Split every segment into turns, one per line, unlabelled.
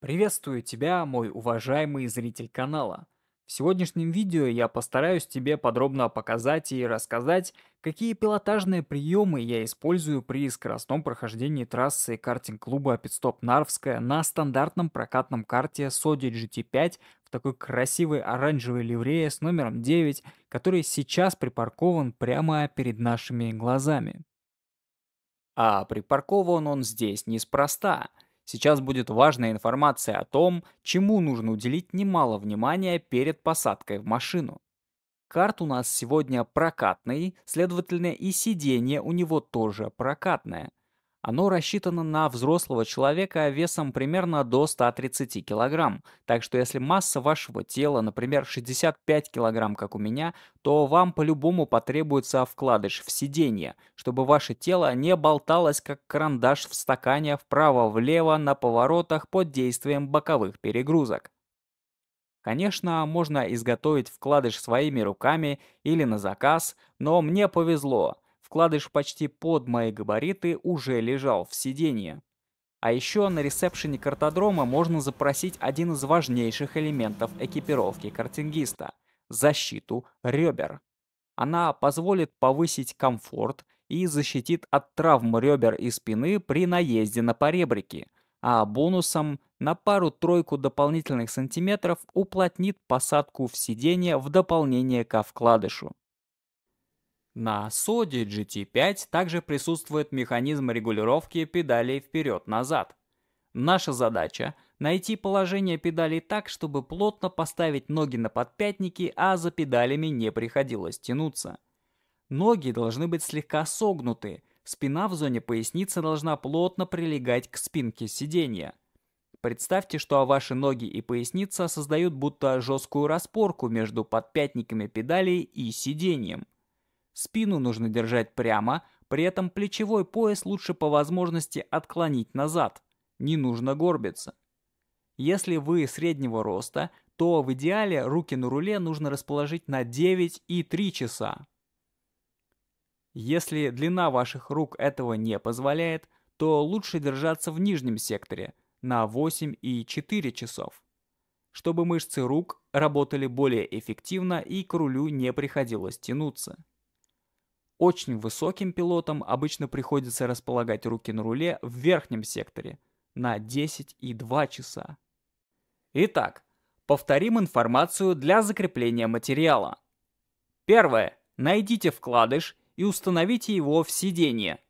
Приветствую тебя, мой уважаемый зритель канала. В сегодняшнем видео я постараюсь тебе подробно показать и рассказать, какие пилотажные приемы я использую при скоростном прохождении трассы картинг-клуба «Пидстоп Нарвская» на стандартном прокатном карте Sodi GT5 в такой красивой оранжевой ливрее с номером 9, который сейчас припаркован прямо перед нашими глазами. А припаркован он здесь неспроста – Сейчас будет важная информация о том, чему нужно уделить немало внимания перед посадкой в машину. Карт у нас сегодня прокатный, следовательно и сиденье у него тоже прокатное. Оно рассчитано на взрослого человека весом примерно до 130 кг, так что если масса вашего тела, например, 65 кг, как у меня, то вам по-любому потребуется вкладыш в сиденье, чтобы ваше тело не болталось как карандаш в стакане вправо-влево на поворотах под действием боковых перегрузок. Конечно, можно изготовить вкладыш своими руками или на заказ, но мне повезло. Вкладыш почти под мои габариты уже лежал в сиденье. А еще на ресепшене картодрома можно запросить один из важнейших элементов экипировки картингиста – защиту ребер. Она позволит повысить комфорт и защитит от травм ребер и спины при наезде на поребрики, а бонусом на пару-тройку дополнительных сантиметров уплотнит посадку в сиденье в дополнение ко вкладышу. На Sodi GT5 также присутствует механизм регулировки педалей вперед-назад. Наша задача – найти положение педалей так, чтобы плотно поставить ноги на подпятники, а за педалями не приходилось тянуться. Ноги должны быть слегка согнуты, спина в зоне поясницы должна плотно прилегать к спинке сиденья. Представьте, что ваши ноги и поясница создают будто жесткую распорку между подпятниками педалей и сиденьем. Спину нужно держать прямо, при этом плечевой пояс лучше по возможности отклонить назад. Не нужно горбиться. Если вы среднего роста, то в идеале руки на руле нужно расположить на 9 и 3 часа. Если длина ваших рук этого не позволяет, то лучше держаться в нижнем секторе на 8 и 4 часов, чтобы мышцы рук работали более эффективно и к рулю не приходилось тянуться. Очень высоким пилотам обычно приходится располагать руки на руле в верхнем секторе на 10 и 2 часа. Итак, повторим информацию для закрепления материала. Первое. Найдите вкладыш и установите его в сиденье.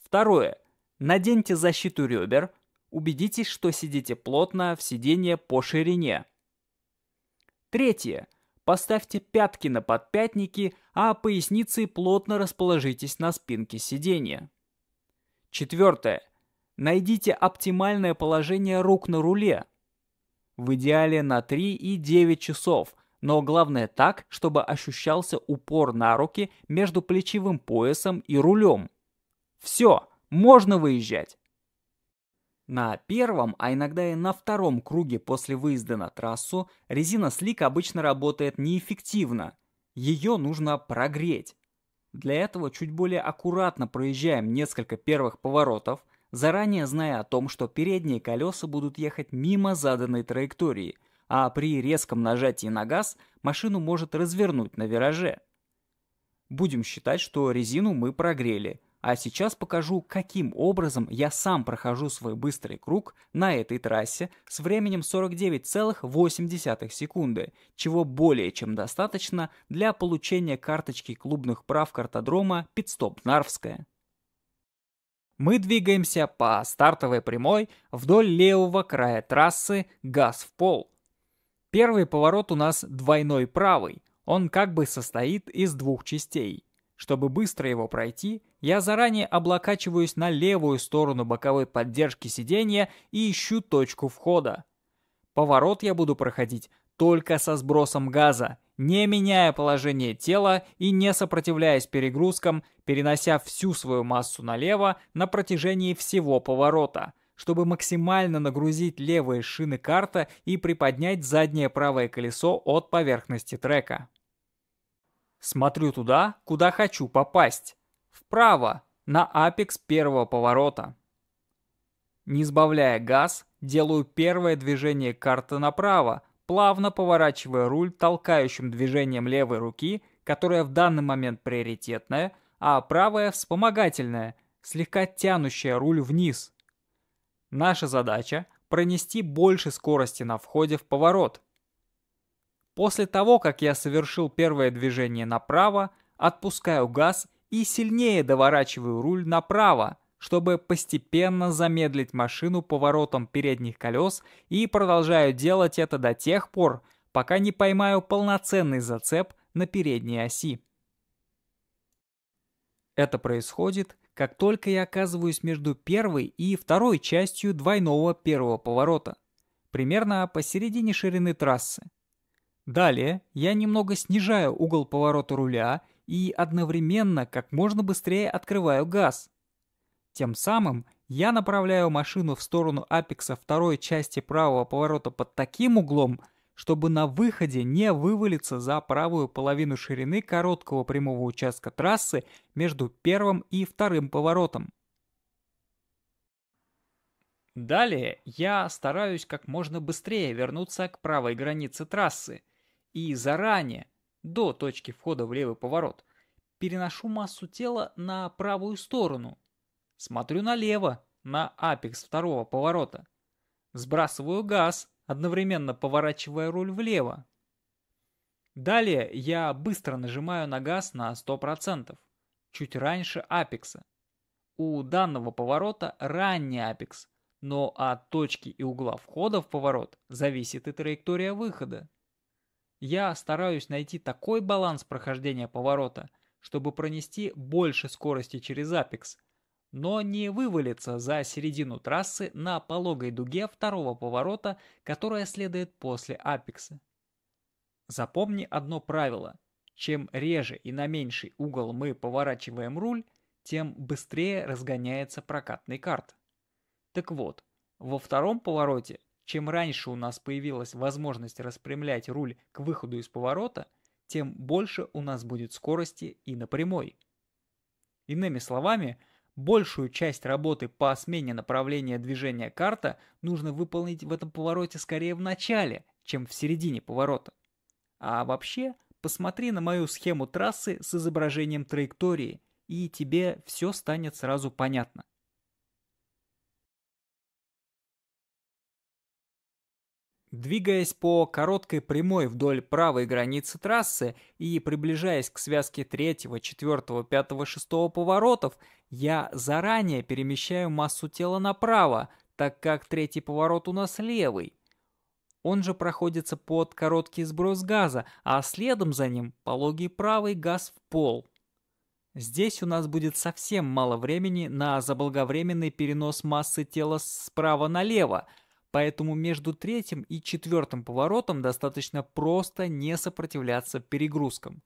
Второе. Наденьте защиту ребер. Убедитесь, что сидите плотно в сиденье по ширине. Третье. Поставьте пятки на подпятники, а поясницы плотно расположитесь на спинке сиденья. Четвертое. Найдите оптимальное положение рук на руле. В идеале на 3 и 9 часов, но главное так, чтобы ощущался упор на руки между плечевым поясом и рулем. Все, можно выезжать. На первом, а иногда и на втором круге после выезда на трассу резина слик обычно работает неэффективно. Ее нужно прогреть. Для этого чуть более аккуратно проезжаем несколько первых поворотов, заранее зная о том, что передние колеса будут ехать мимо заданной траектории, а при резком нажатии на газ машину может развернуть на вираже. Будем считать, что резину мы прогрели – а сейчас покажу, каким образом я сам прохожу свой быстрый круг на этой трассе с временем 49,8 секунды, чего более чем достаточно для получения карточки клубных прав картодрома «Питстоп Нарвская». Мы двигаемся по стартовой прямой вдоль левого края трассы «Газ в пол». Первый поворот у нас двойной правый, он как бы состоит из двух частей. Чтобы быстро его пройти – я заранее облокачиваюсь на левую сторону боковой поддержки сиденья и ищу точку входа. Поворот я буду проходить только со сбросом газа, не меняя положение тела и не сопротивляясь перегрузкам, перенося всю свою массу налево на протяжении всего поворота, чтобы максимально нагрузить левые шины карта и приподнять заднее правое колесо от поверхности трека. Смотрю туда, куда хочу попасть. Вправо, на апекс первого поворота. Не сбавляя газ, делаю первое движение карты направо, плавно поворачивая руль толкающим движением левой руки, которая в данный момент приоритетная, а правая вспомогательная, слегка тянущая руль вниз. Наша задача – пронести больше скорости на входе в поворот. После того, как я совершил первое движение направо, отпускаю газ и сильнее доворачиваю руль направо, чтобы постепенно замедлить машину поворотом передних колес и продолжаю делать это до тех пор, пока не поймаю полноценный зацеп на передней оси. Это происходит, как только я оказываюсь между первой и второй частью двойного первого поворота, примерно посередине ширины трассы. Далее я немного снижаю угол поворота руля и одновременно как можно быстрее открываю газ. Тем самым я направляю машину в сторону апекса второй части правого поворота под таким углом, чтобы на выходе не вывалиться за правую половину ширины короткого прямого участка трассы между первым и вторым поворотом. Далее я стараюсь как можно быстрее вернуться к правой границе трассы и заранее, до точки входа в левый поворот. Переношу массу тела на правую сторону. Смотрю налево, на апекс второго поворота. Сбрасываю газ, одновременно поворачивая руль влево. Далее я быстро нажимаю на газ на 100%, чуть раньше апекса. У данного поворота ранний апекс, но от точки и угла входа в поворот зависит и траектория выхода. Я стараюсь найти такой баланс прохождения поворота, чтобы пронести больше скорости через апекс, но не вывалиться за середину трассы на пологой дуге второго поворота, которая следует после апекса. Запомни одно правило. Чем реже и на меньший угол мы поворачиваем руль, тем быстрее разгоняется прокатный карт. Так вот, во втором повороте чем раньше у нас появилась возможность распрямлять руль к выходу из поворота, тем больше у нас будет скорости и на прямой. Иными словами, большую часть работы по смене направления движения карта нужно выполнить в этом повороте скорее в начале, чем в середине поворота. А вообще, посмотри на мою схему трассы с изображением траектории, и тебе все станет сразу понятно. Двигаясь по короткой прямой вдоль правой границы трассы и приближаясь к связке 3, 4, 5, 6 поворотов, я заранее перемещаю массу тела направо, так как третий поворот у нас левый. Он же проходится под короткий сброс газа, а следом за ним пологий правый газ в пол. Здесь у нас будет совсем мало времени на заблаговременный перенос массы тела справа налево – Поэтому между третьим и четвертым поворотом достаточно просто не сопротивляться перегрузкам.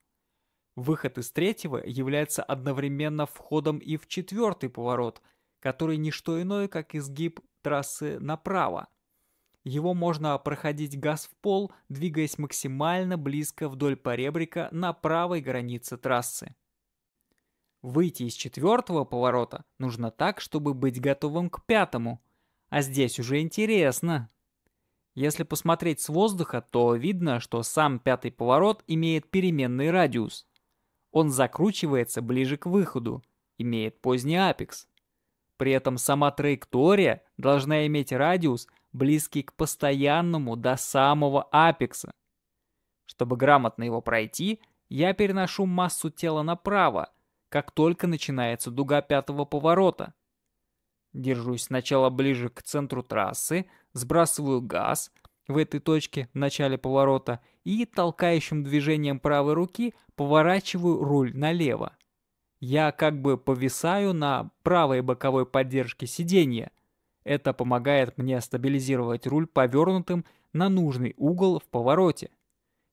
Выход из третьего является одновременно входом и в четвертый поворот, который не что иное, как изгиб трассы направо. Его можно проходить газ в пол, двигаясь максимально близко вдоль поребрика на правой границе трассы. Выйти из четвертого поворота нужно так, чтобы быть готовым к пятому – а здесь уже интересно. Если посмотреть с воздуха, то видно, что сам пятый поворот имеет переменный радиус. Он закручивается ближе к выходу, имеет поздний апекс. При этом сама траектория должна иметь радиус, близкий к постоянному до самого апекса. Чтобы грамотно его пройти, я переношу массу тела направо, как только начинается дуга пятого поворота – Держусь сначала ближе к центру трассы, сбрасываю газ в этой точке в начале поворота и толкающим движением правой руки поворачиваю руль налево. Я как бы повисаю на правой боковой поддержке сиденья. Это помогает мне стабилизировать руль повернутым на нужный угол в повороте.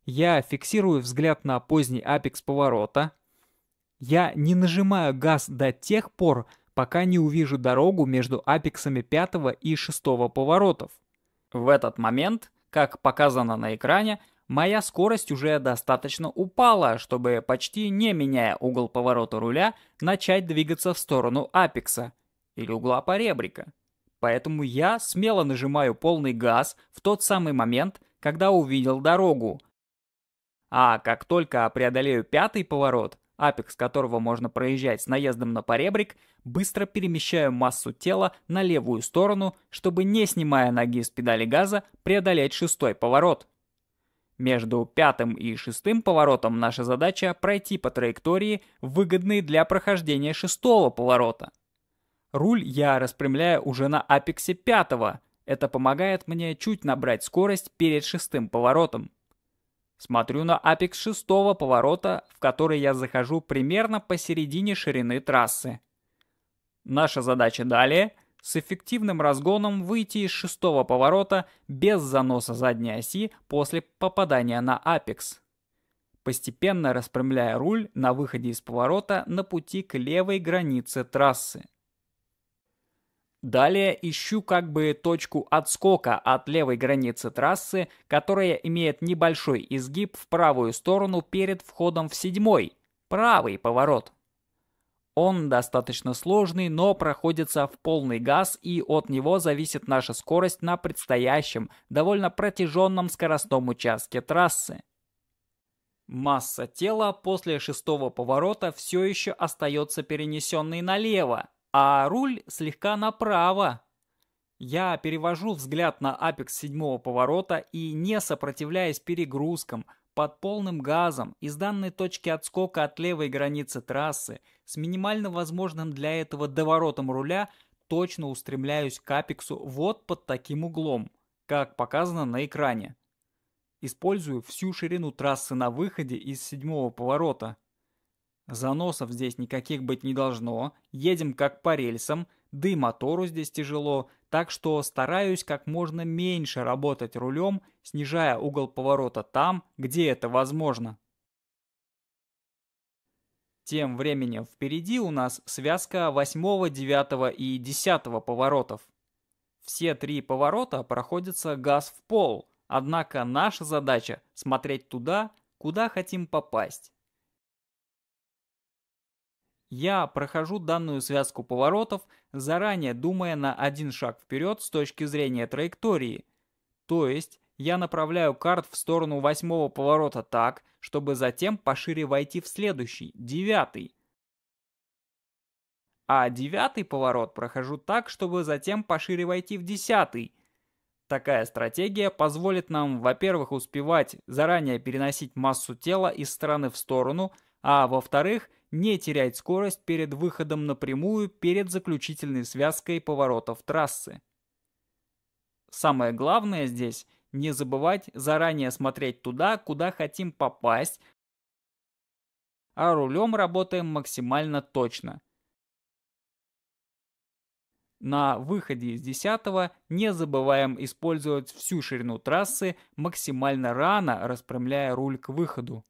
Я фиксирую взгляд на поздний апекс поворота. Я не нажимаю газ до тех пор, пока не увижу дорогу между апексами пятого и шестого поворотов. В этот момент, как показано на экране, моя скорость уже достаточно упала, чтобы почти не меняя угол поворота руля, начать двигаться в сторону апекса или угла поребрика. Поэтому я смело нажимаю полный газ в тот самый момент, когда увидел дорогу. А как только преодолею пятый поворот, апекс которого можно проезжать с наездом на поребрик, быстро перемещаю массу тела на левую сторону, чтобы не снимая ноги с педали газа преодолеть шестой поворот. Между пятым и шестым поворотом наша задача пройти по траектории, выгодной для прохождения шестого поворота. Руль я распрямляю уже на апексе пятого. Это помогает мне чуть набрать скорость перед шестым поворотом. Смотрю на апекс шестого поворота, в который я захожу примерно посередине ширины трассы. Наша задача далее – с эффективным разгоном выйти из шестого поворота без заноса задней оси после попадания на апекс. Постепенно распрямляя руль на выходе из поворота на пути к левой границе трассы. Далее ищу как бы точку отскока от левой границы трассы, которая имеет небольшой изгиб в правую сторону перед входом в седьмой, правый поворот. Он достаточно сложный, но проходится в полный газ, и от него зависит наша скорость на предстоящем, довольно протяженном скоростном участке трассы. Масса тела после шестого поворота все еще остается перенесенной налево, а руль слегка направо. Я перевожу взгляд на апекс седьмого поворота и, не сопротивляясь перегрузкам, под полным газом из данной точки отскока от левой границы трассы с минимально возможным для этого доворотом руля точно устремляюсь к апексу вот под таким углом, как показано на экране. Использую всю ширину трассы на выходе из седьмого поворота, Заносов здесь никаких быть не должно, едем как по рельсам, да и мотору здесь тяжело, так что стараюсь как можно меньше работать рулем, снижая угол поворота там, где это возможно. Тем временем впереди у нас связка 8, 9 и 10 поворотов. Все три поворота проходятся газ в пол, однако наша задача смотреть туда, куда хотим попасть. Я прохожу данную связку поворотов, заранее думая на один шаг вперед с точки зрения траектории. То есть, я направляю карт в сторону восьмого поворота так, чтобы затем пошире войти в следующий, девятый. А девятый поворот прохожу так, чтобы затем пошире войти в десятый. Такая стратегия позволит нам, во-первых, успевать заранее переносить массу тела из стороны в сторону, а во-вторых – не терять скорость перед выходом напрямую перед заключительной связкой поворотов трассы. Самое главное здесь – не забывать заранее смотреть туда, куда хотим попасть, а рулем работаем максимально точно. На выходе из 10 не забываем использовать всю ширину трассы максимально рано, распрямляя руль к выходу.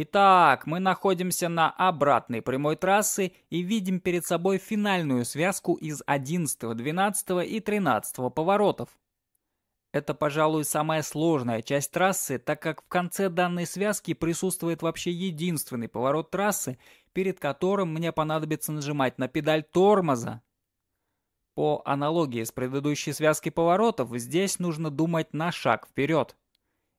Итак, мы находимся на обратной прямой трассы и видим перед собой финальную связку из 11, 12 и 13 поворотов. Это, пожалуй, самая сложная часть трассы, так как в конце данной связки присутствует вообще единственный поворот трассы, перед которым мне понадобится нажимать на педаль тормоза. По аналогии с предыдущей связкой поворотов, здесь нужно думать на шаг вперед.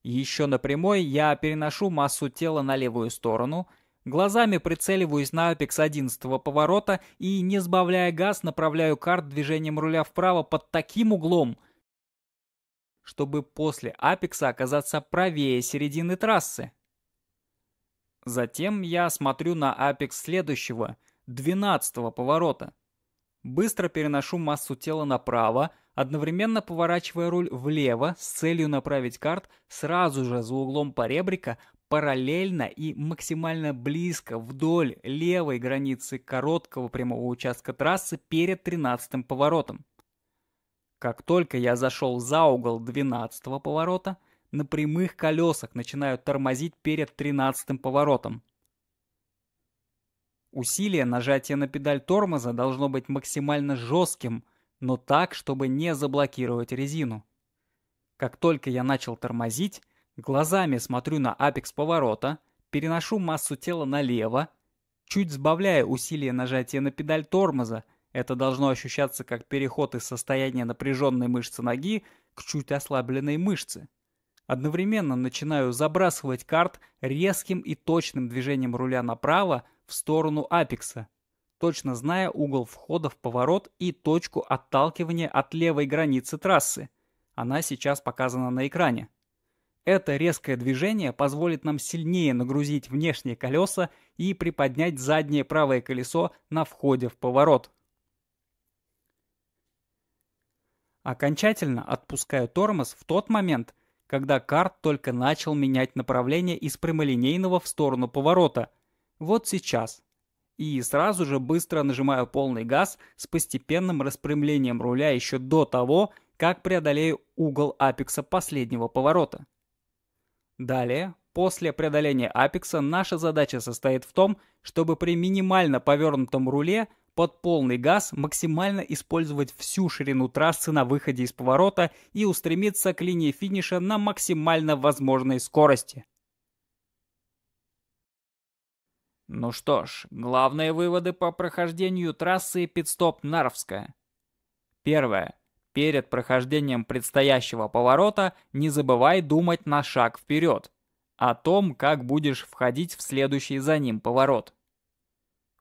Еще на прямой я переношу массу тела на левую сторону, глазами прицеливаюсь на апекс 11 поворота и, не сбавляя газ, направляю карт движением руля вправо под таким углом, чтобы после апекса оказаться правее середины трассы. Затем я смотрю на апекс следующего, 12 поворота. Быстро переношу массу тела направо, одновременно поворачивая руль влево с целью направить карт сразу же за углом поребрика параллельно и максимально близко вдоль левой границы короткого прямого участка трассы перед 13-м поворотом. Как только я зашел за угол 12-го поворота, на прямых колесах начинаю тормозить перед 13-м поворотом. Усилие нажатия на педаль тормоза должно быть максимально жестким, но так, чтобы не заблокировать резину. Как только я начал тормозить, глазами смотрю на апекс поворота, переношу массу тела налево, чуть сбавляя усилие нажатия на педаль тормоза, это должно ощущаться как переход из состояния напряженной мышцы ноги к чуть ослабленной мышце. Одновременно начинаю забрасывать карт резким и точным движением руля направо в сторону апекса, точно зная угол входа в поворот и точку отталкивания от левой границы трассы. Она сейчас показана на экране. Это резкое движение позволит нам сильнее нагрузить внешние колеса и приподнять заднее правое колесо на входе в поворот. Окончательно отпускаю тормоз в тот момент, когда карт только начал менять направление из прямолинейного в сторону поворота. Вот сейчас. И сразу же быстро нажимаю полный газ с постепенным распрямлением руля еще до того, как преодолею угол апекса последнего поворота. Далее, после преодоления апекса, наша задача состоит в том, чтобы при минимально повернутом руле – под полный газ, максимально использовать всю ширину трассы на выходе из поворота и устремиться к линии финиша на максимально возможной скорости. Ну что ж, главные выводы по прохождению трассы пидстоп Нарвская. Первое. Перед прохождением предстоящего поворота не забывай думать на шаг вперед, о том, как будешь входить в следующий за ним поворот.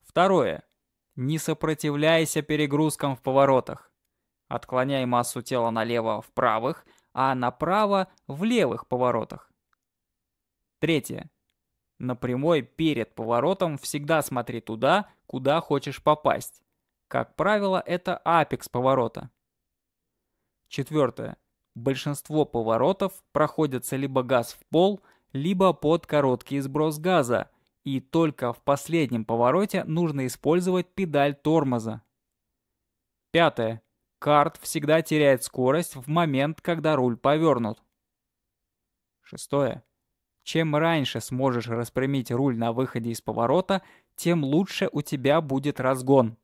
Второе. Не сопротивляйся перегрузкам в поворотах. Отклоняй массу тела налево в правых, а направо в левых поворотах. Третье. На прямой перед поворотом всегда смотри туда, куда хочешь попасть. Как правило, это апекс поворота. Четвертое. Большинство поворотов проходятся либо газ в пол, либо под короткий сброс газа – и только в последнем повороте нужно использовать педаль тормоза. Пятое. Карт всегда теряет скорость в момент, когда руль повернут. Шестое. Чем раньше сможешь распрямить руль на выходе из поворота, тем лучше у тебя будет разгон.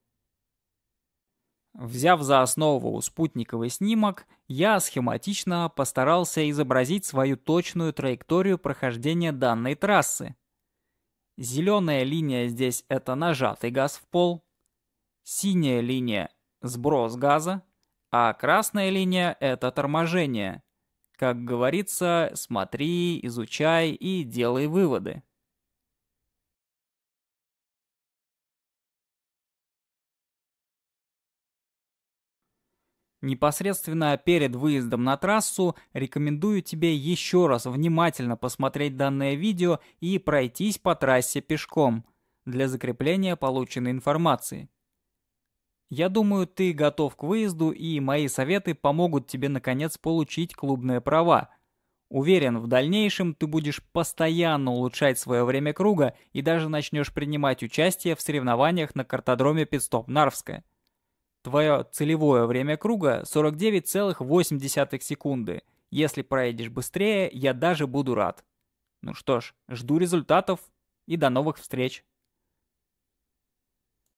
Взяв за основу спутниковый снимок, я схематично постарался изобразить свою точную траекторию прохождения данной трассы. Зеленая линия здесь это нажатый газ в пол, синяя линия сброс газа, а красная линия это торможение. Как говорится, смотри, изучай и делай выводы. Непосредственно перед выездом на трассу рекомендую тебе еще раз внимательно посмотреть данное видео и пройтись по трассе пешком для закрепления полученной информации. Я думаю, ты готов к выезду, и мои советы помогут тебе наконец получить клубные права. Уверен, в дальнейшем ты будешь постоянно улучшать свое время круга и даже начнешь принимать участие в соревнованиях на картодроме Пидстоп Нарвская. Твое целевое время круга 49,8 секунды. Если проедешь быстрее, я даже буду рад. Ну что ж, жду результатов и до новых встреч.